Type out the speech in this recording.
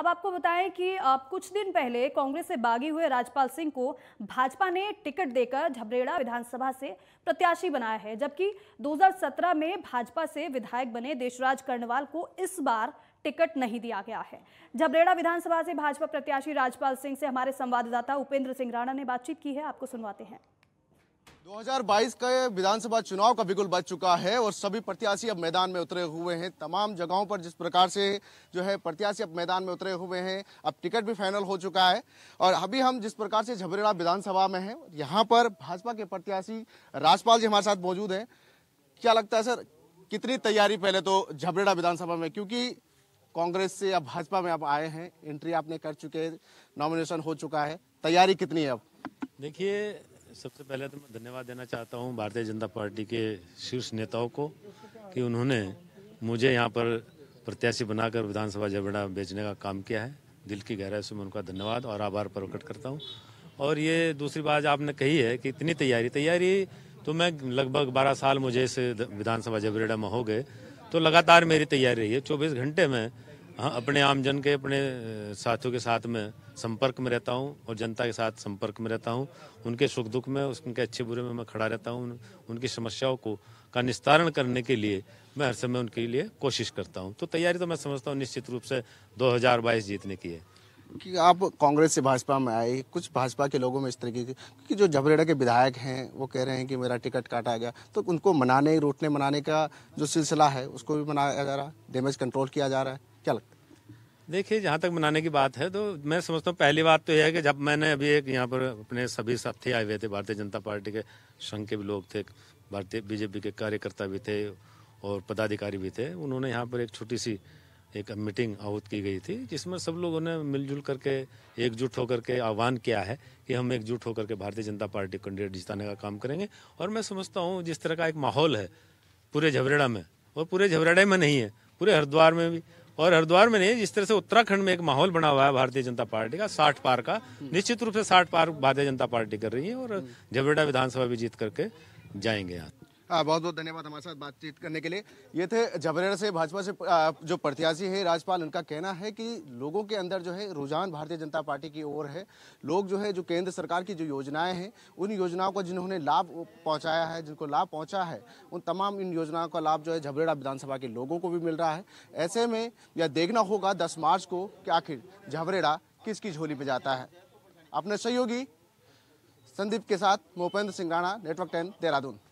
अब आपको बताएं कि कुछ दिन पहले कांग्रेस से बागी हुए राजपाल सिंह को भाजपा ने टिकट देकर झबरेड़ा विधानसभा से प्रत्याशी बनाया है जबकि 2017 में भाजपा से विधायक बने देशराज कर्णवाल को इस बार टिकट नहीं दिया गया है झबरेड़ा विधानसभा से भाजपा प्रत्याशी राजपाल सिंह से हमारे संवाददाता उपेंद्र सिंह राणा ने बातचीत की है आपको सुनवाते हैं 2022 का विधानसभा चुनाव का बिगुल बज चुका है और सभी प्रत्याशी अब मैदान में उतरे हुए हैं तमाम जगहों पर जिस प्रकार से जो है प्रत्याशी अब मैदान में उतरे हुए हैं अब टिकट भी फाइनल हो चुका है और अभी हम जिस प्रकार से झबरेड़ा विधानसभा में हैं यहाँ पर भाजपा के प्रत्याशी राजपाल जी हमारे साथ मौजूद हैं क्या लगता है सर कितनी तैयारी पहले तो झबरेड़ा विधानसभा में क्योंकि कांग्रेस से अब भाजपा में आप आए हैं एंट्री आपने कर चुके हैं नॉमिनेशन हो चुका है तैयारी कितनी है अब देखिए सबसे पहले तो मैं धन्यवाद देना चाहता हूँ भारतीय जनता पार्टी के शीर्ष नेताओं को कि उन्होंने मुझे यहाँ पर प्रत्याशी बनाकर विधानसभा जबड़ा बेचने का काम किया है दिल की गहराई से मैं उनका धन्यवाद और आभार प्रकट करता हूँ और ये दूसरी बात आपने कही है कि इतनी तैयारी तैयारी तो मैं लगभग 12 साल मुझे इस विधानसभा जबरेडा में हो गए तो लगातार मेरी तैयारी रही है चौबीस घंटे में हाँ अपने आमजन के अपने साथियों के साथ में संपर्क में रहता हूँ और जनता के साथ संपर्क में रहता हूँ उनके सुख दुख में उनके अच्छे बुरे में मैं खड़ा रहता हूँ उनकी समस्याओं को का निस्तारण करने के लिए मैं हर समय उनके लिए कोशिश करता हूँ तो तैयारी तो मैं समझता हूँ निश्चित रूप से दो जीतने की है कि आप कांग्रेस से भाजपा में आए कुछ भाजपा के लोगों में इस तरीके की क्योंकि जो झबरेड़ा के विधायक हैं वो कह रहे हैं कि मेरा टिकट काटा गया तो उनको मनाने रूटने मनाने का जो सिलसिला है उसको भी मनाया जा रहा है डैमेज कंट्रोल किया जा रहा है क्या लगता है देखिए जहाँ तक मनाने की बात है तो मैं समझता हूँ पहली बात तो यह है कि जब मैंने अभी एक यहाँ पर अपने सभी साथी आए हुए थे भारतीय जनता पार्टी के संघ के भी लोग थे भारतीय बीजेपी के कार्यकर्ता भी थे और पदाधिकारी भी थे उन्होंने यहाँ पर एक छोटी सी एक मीटिंग आहूत की गई थी जिसमें सब लोगों ने मिलजुल करके एकजुट होकर के आह्वान किया है कि हम एकजुट होकर के भारतीय जनता पार्टी कैंडिडेट जिताने का काम करेंगे और मैं समझता हूँ जिस तरह का एक माहौल है पूरे झबरेड़ा में और पूरे झबरेडे में नहीं है पूरे हरिद्वार में भी और हरिद्वार में नहीं जिस तरह से उत्तराखंड में एक माहौल बना हुआ है भारतीय जनता पार्टी का साठ पार का निश्चित रूप से साठ पार भारतीय जनता पार्टी कर रही है और झबरेड़ा विधानसभा भी जीत करके जाएंगे यहाँ हाँ, बहुत बहुत धन्यवाद हमारे साथ बातचीत करने के लिए ये थे जबरेर से भाजपा से जो प्रत्याशी है राजपाल उनका कहना है कि लोगों के अंदर जो है रुझान भारतीय जनता पार्टी की ओर है लोग जो है जो केंद्र सरकार की जो योजनाएं हैं उन योजनाओं को जिन्होंने लाभ पहुंचाया है जिनको लाभ पहुंचा है उन तमाम इन योजनाओं का लाभ जो है झबरेड़ा विधानसभा के लोगों को भी मिल रहा है ऐसे में यह देखना होगा दस मार्च को कि आखिर झबरेड़ा किसकी झोली पर जाता है अपने सहयोगी संदीप के साथ भूपेंद्र राणा नेटवर्क टेन देहरादून